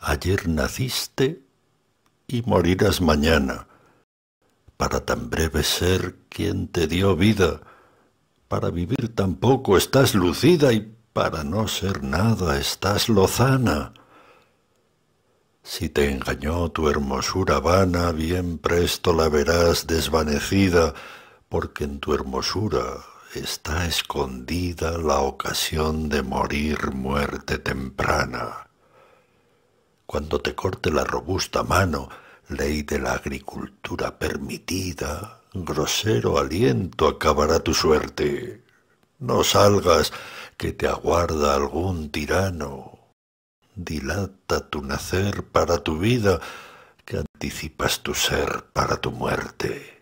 Ayer naciste y morirás mañana, para tan breve ser quien te dio vida, para vivir tampoco estás lucida y para no ser nada estás lozana. Si te engañó tu hermosura vana, bien presto la verás desvanecida, porque en tu hermosura está escondida la ocasión de morir muerte temprana cuando te corte la robusta mano, ley de la agricultura permitida, grosero aliento acabará tu suerte. No salgas, que te aguarda algún tirano. Dilata tu nacer para tu vida, que anticipas tu ser para tu muerte.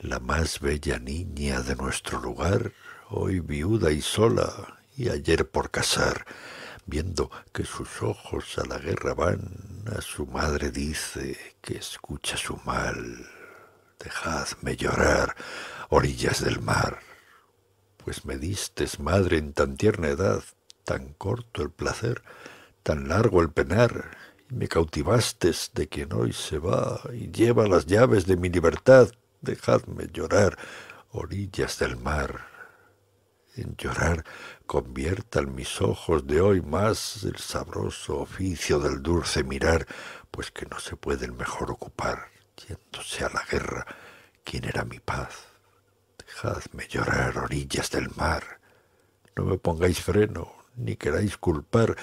La más bella niña de nuestro lugar, hoy viuda y sola, y ayer por casar, viendo que sus ojos a la guerra van, a su madre dice que escucha su mal, dejadme llorar, orillas del mar, pues me distes, madre, en tan tierna edad, tan corto el placer, tan largo el penar, y me cautivastes de quien hoy se va y lleva las llaves de mi libertad, dejadme llorar, orillas del mar, en llorar, conviertan mis ojos de hoy más el sabroso oficio del dulce mirar, pues que no se pueden mejor ocupar, yéndose a la guerra, quien era mi paz. Dejadme llorar orillas del mar, no me pongáis freno, ni queráis culpar,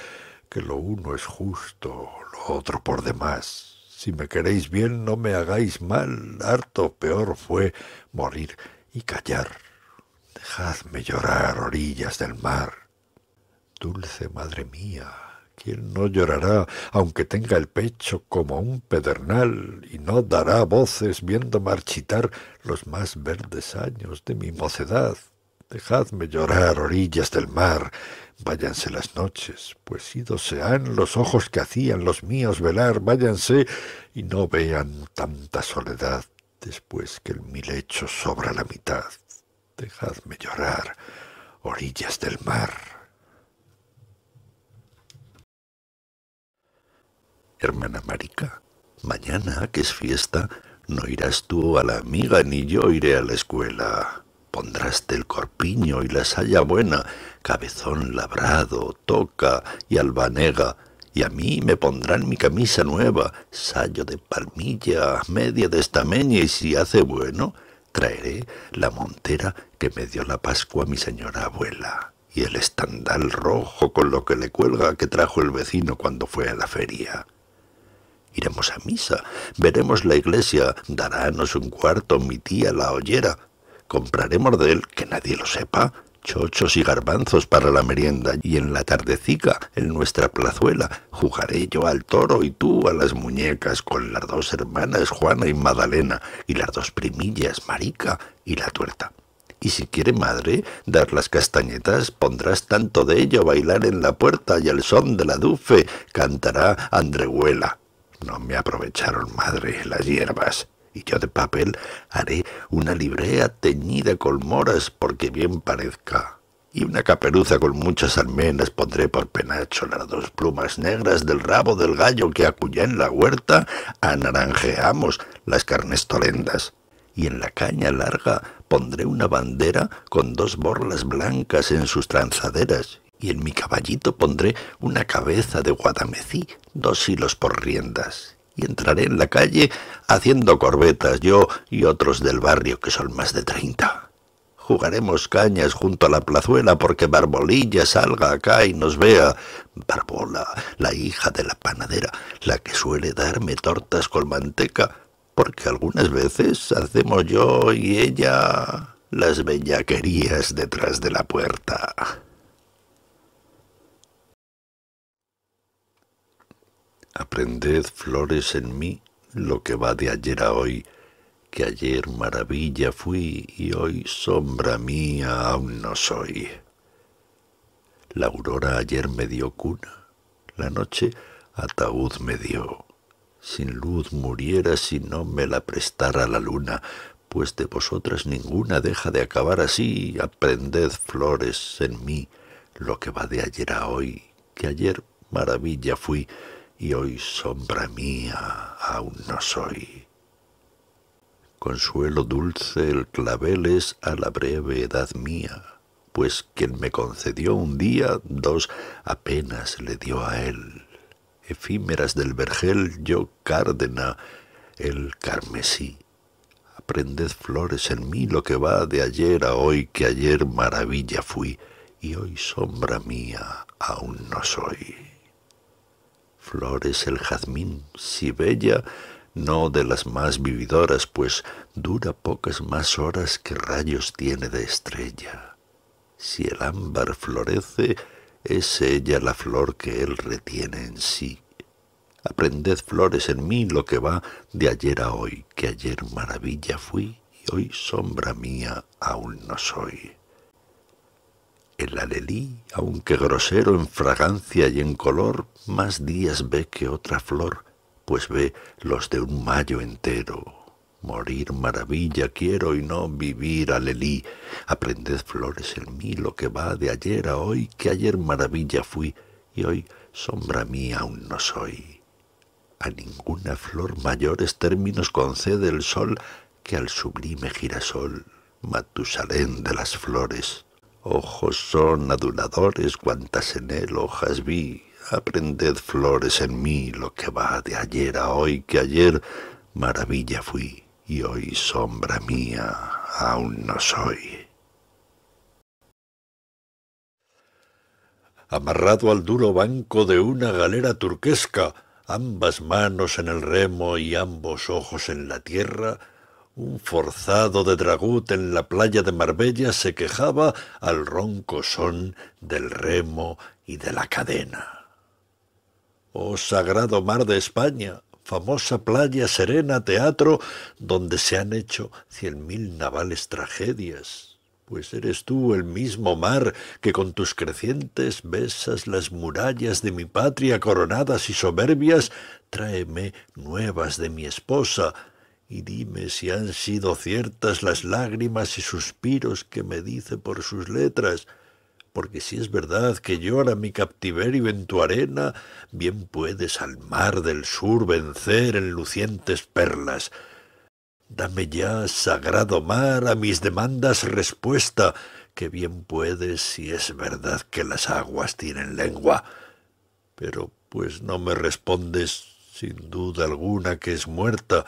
que lo uno es justo, lo otro por demás. Si me queréis bien, no me hagáis mal, harto peor fue morir y callar Dejadme llorar orillas del mar. Dulce madre mía, ¿quién no llorará, aunque tenga el pecho como un pedernal, y no dará voces viendo marchitar los más verdes años de mi mocedad? Dejadme llorar orillas del mar, váyanse las noches, pues idos sean los ojos que hacían los míos velar, váyanse y no vean tanta soledad después que el mi lecho sobra la mitad dejadme llorar, orillas del mar. Hermana Marica, mañana, que es fiesta, no irás tú a la amiga ni yo iré a la escuela. Pondráste el corpiño y la saya buena, cabezón labrado, toca y albanega, y a mí me pondrán mi camisa nueva, sayo de palmilla, media de estameña, y si hace bueno, traeré la montera que me dio la Pascua mi señora abuela, y el estandal rojo con lo que le cuelga que trajo el vecino cuando fue a la feria. Iremos a misa, veremos la iglesia, darános un cuarto mi tía la oyera. compraremos de él, que nadie lo sepa, chochos y garbanzos para la merienda, y en la tardecica, en nuestra plazuela, jugaré yo al toro y tú a las muñecas con las dos hermanas Juana y Madalena, y las dos primillas Marica y la tuerta y si quiere madre dar las castañetas, pondrás tanto de ello bailar en la puerta y al son de la dufe cantará Andrehuela. No me aprovecharon, madre, las hierbas y yo de papel haré una librea teñida con moras porque bien parezca. Y una caperuza con muchas almenas pondré por penacho las dos plumas negras del rabo del gallo que acullá en la huerta anaranjeamos las carnes tolendas y en la caña larga pondré una bandera con dos borlas blancas en sus tranzaderas, y en mi caballito pondré una cabeza de guadamecí, dos hilos por riendas, y entraré en la calle haciendo corbetas yo y otros del barrio que son más de treinta. Jugaremos cañas junto a la plazuela porque Barbolilla salga acá y nos vea. Barbola, la hija de la panadera, la que suele darme tortas con manteca, porque algunas veces hacemos yo y ella las bellaquerías detrás de la puerta. Aprended flores en mí lo que va de ayer a hoy, que ayer maravilla fui y hoy sombra mía aún no soy. La aurora ayer me dio cuna, la noche ataúd me dio. Sin luz muriera si no me la prestara la luna, pues de vosotras ninguna deja de acabar así. Aprended flores en mí lo que va de ayer a hoy, que ayer maravilla fui y hoy sombra mía aún no soy. Consuelo dulce el clavel es a la breve edad mía, pues quien me concedió un día, dos apenas le dio a él. Efímeras del vergel yo cárdena, el carmesí. Aprended flores en mí lo que va de ayer a hoy, que ayer maravilla fui, y hoy sombra mía aún no soy flores el jazmín, si bella, no de las más vividoras, pues dura pocas más horas que rayos tiene de estrella. Si el ámbar florece, es ella la flor que él retiene en sí. Aprended flores en mí lo que va de ayer a hoy, que ayer maravilla fui y hoy sombra mía aún no soy el alelí, aunque grosero en fragancia y en color, más días ve que otra flor, pues ve los de un mayo entero. Morir maravilla quiero y no vivir alelí. Aprended flores en mí lo que va de ayer a hoy, que ayer maravilla fui y hoy sombra mía aún no soy. A ninguna flor mayores términos concede el sol que al sublime girasol, Matusalén de las flores. Ojos son aduladores cuantas en él hojas vi. Aprended flores en mí lo que va de ayer a hoy, que ayer maravilla fui y hoy sombra mía aún no soy. Amarrado al duro banco de una galera turquesca, ambas manos en el remo y ambos ojos en la tierra, un forzado de dragut en la playa de Marbella se quejaba al roncosón del remo y de la cadena. Oh sagrado mar de España, famosa playa serena, teatro donde se han hecho cien mil navales tragedias, pues eres tú el mismo mar que con tus crecientes besas las murallas de mi patria coronadas y soberbias, tráeme nuevas de mi esposa, y dime si han sido ciertas las lágrimas y suspiros que me dice por sus letras, porque si es verdad que llora mi captiverio en tu arena, bien puedes al mar del sur vencer en lucientes perlas. Dame ya, sagrado mar, a mis demandas respuesta, que bien puedes si es verdad que las aguas tienen lengua. Pero pues no me respondes, sin duda alguna que es muerta,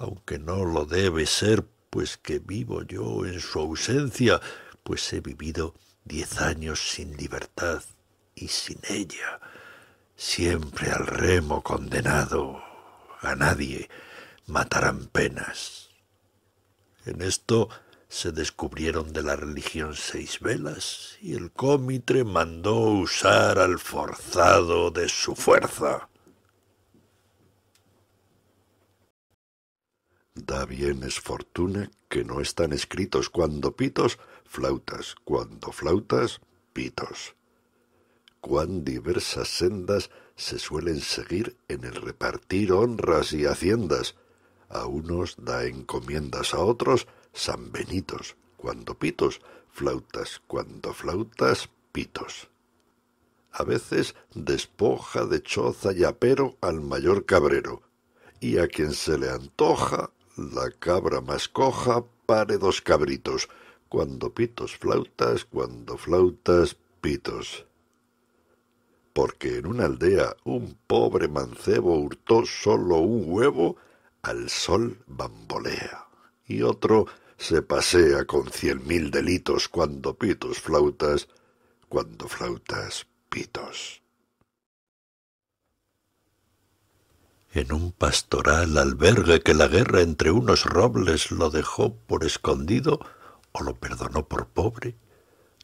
aunque no lo debe ser, pues que vivo yo en su ausencia, pues he vivido diez años sin libertad y sin ella, siempre al remo condenado, a nadie matarán penas. En esto se descubrieron de la religión seis velas y el cómitre mandó usar al forzado de su fuerza. da bienes fortuna que no están escritos cuando pitos, flautas, cuando flautas, pitos. Cuán diversas sendas se suelen seguir en el repartir honras y haciendas. A unos da encomiendas, a otros sanbenitos, cuando pitos, flautas, cuando flautas, pitos. A veces despoja de choza y apero al mayor cabrero, y a quien se le antoja la cabra más coja pare dos cabritos, cuando pitos flautas, cuando flautas pitos. Porque en una aldea un pobre mancebo hurtó solo un huevo, al sol bambolea, y otro se pasea con cien mil delitos cuando pitos flautas, cuando flautas pitos. en un pastoral albergue que la guerra entre unos robles lo dejó por escondido o lo perdonó por pobre?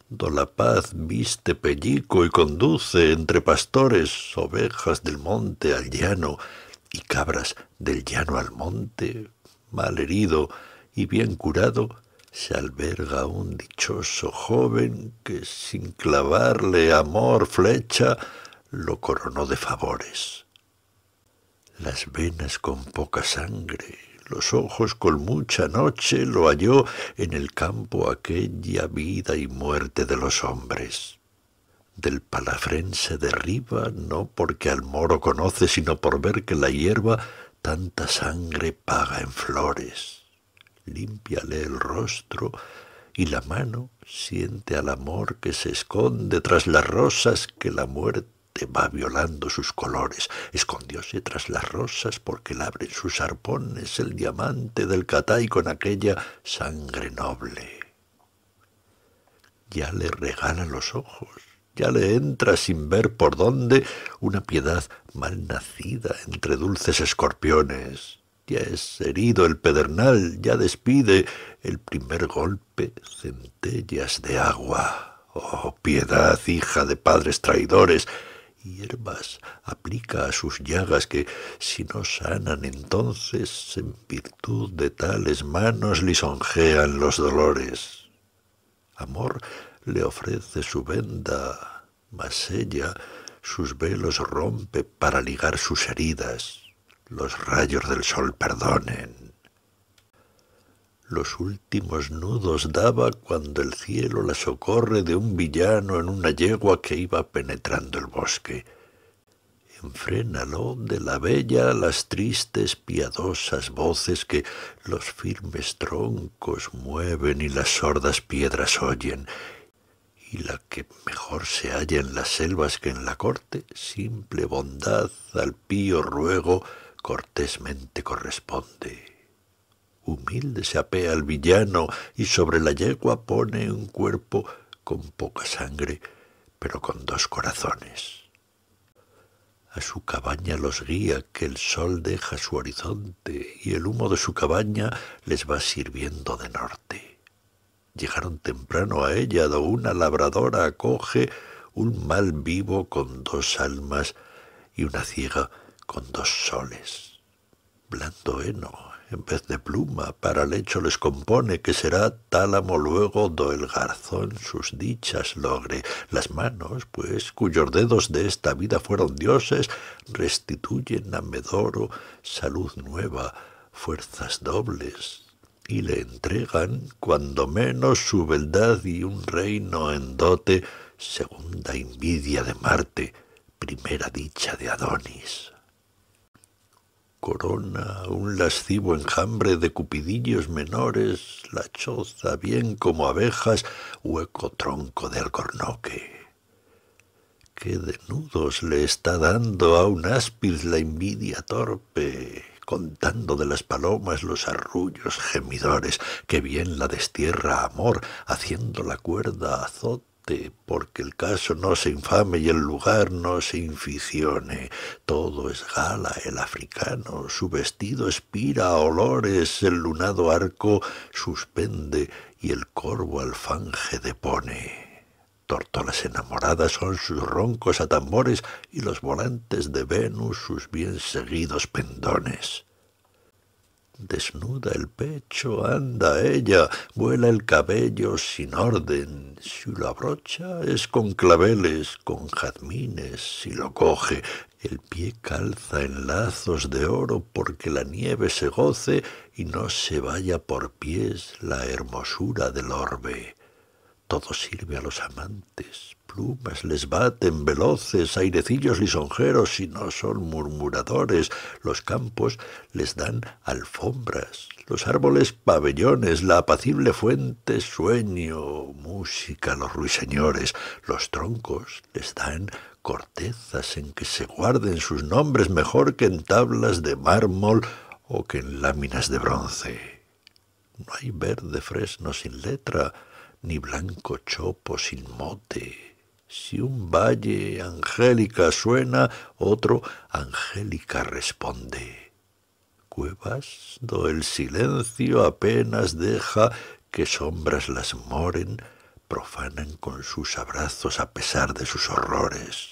Do la paz viste pellico y conduce entre pastores ovejas del monte al llano y cabras del llano al monte, mal herido y bien curado, se alberga un dichoso joven que sin clavarle amor flecha lo coronó de favores las venas con poca sangre, los ojos con mucha noche, lo halló en el campo aquella vida y muerte de los hombres. Del palafrén se derriba, no porque al moro conoce, sino por ver que la hierba tanta sangre paga en flores. Límpiale el rostro y la mano siente al amor que se esconde tras las rosas que la muerte va violando sus colores. Escondióse tras las rosas porque le abren sus arpones el diamante del Catay con aquella sangre noble. Ya le regala los ojos, ya le entra sin ver por dónde una piedad mal nacida entre dulces escorpiones. Ya es herido el pedernal, ya despide el primer golpe centellas de agua. Oh, piedad, hija de padres traidores, hierbas aplica a sus llagas que, si no sanan, entonces, en virtud de tales manos, lisonjean los dolores. Amor le ofrece su venda, mas ella sus velos rompe para ligar sus heridas. Los rayos del sol perdonen los últimos nudos daba cuando el cielo la socorre de un villano en una yegua que iba penetrando el bosque. Enfrénalo de la bella las tristes piadosas voces que los firmes troncos mueven y las sordas piedras oyen, y la que mejor se halla en las selvas que en la corte, simple bondad al pío ruego cortésmente corresponde humilde se apea al villano y sobre la yegua pone un cuerpo con poca sangre, pero con dos corazones. A su cabaña los guía que el sol deja su horizonte y el humo de su cabaña les va sirviendo de norte. Llegaron temprano a ella, do una labradora acoge un mal vivo con dos almas y una ciega con dos soles. Blando heno en vez de pluma, para el lecho les compone, que será tálamo luego do el garzón sus dichas logre. Las manos, pues, cuyos dedos de esta vida fueron dioses, restituyen a Medoro salud nueva, fuerzas dobles, y le entregan, cuando menos, su beldad y un reino en dote, segunda envidia de Marte, primera dicha de Adonis corona, un lascivo enjambre de cupidillos menores, la choza bien como abejas, hueco tronco de alcornoque. Qué desnudos le está dando a un áspid la envidia torpe, contando de las palomas los arrullos gemidores, que bien la destierra amor, haciendo la cuerda azote porque el caso no se infame y el lugar no se inficione. Todo es gala, el africano, su vestido espira a olores, el lunado arco suspende y el corvo alfanje depone. Tortolas enamoradas son sus roncos tambores y los volantes de Venus sus bien seguidos pendones desnuda el pecho, anda ella, vuela el cabello sin orden, si lo abrocha es con claveles, con jazmines, si lo coge, el pie calza en lazos de oro porque la nieve se goce y no se vaya por pies la hermosura del orbe. Todo sirve a los amantes, plumas les baten veloces, airecillos lisonjeros, si no son murmuradores, los campos les dan alfombras, los árboles pabellones, la apacible fuente sueño, música, los ruiseñores, los troncos les dan cortezas en que se guarden sus nombres mejor que en tablas de mármol o que en láminas de bronce. No hay verde fresno sin letra, ni blanco chopo sin mote. Si un valle angélica suena, otro angélica responde. Cuevas, do el silencio apenas deja que sombras las moren, profanan con sus abrazos a pesar de sus horrores.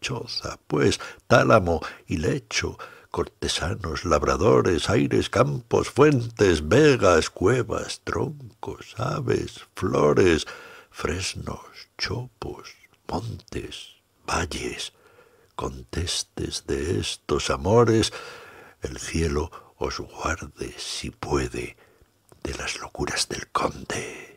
Choza, pues, tálamo y lecho, cortesanos, labradores, aires, campos, fuentes, vegas, cuevas, troncos, aves, flores, fresnos, chopos, montes, valles. Contestes de estos amores, el cielo os guarde, si puede, de las locuras del conde.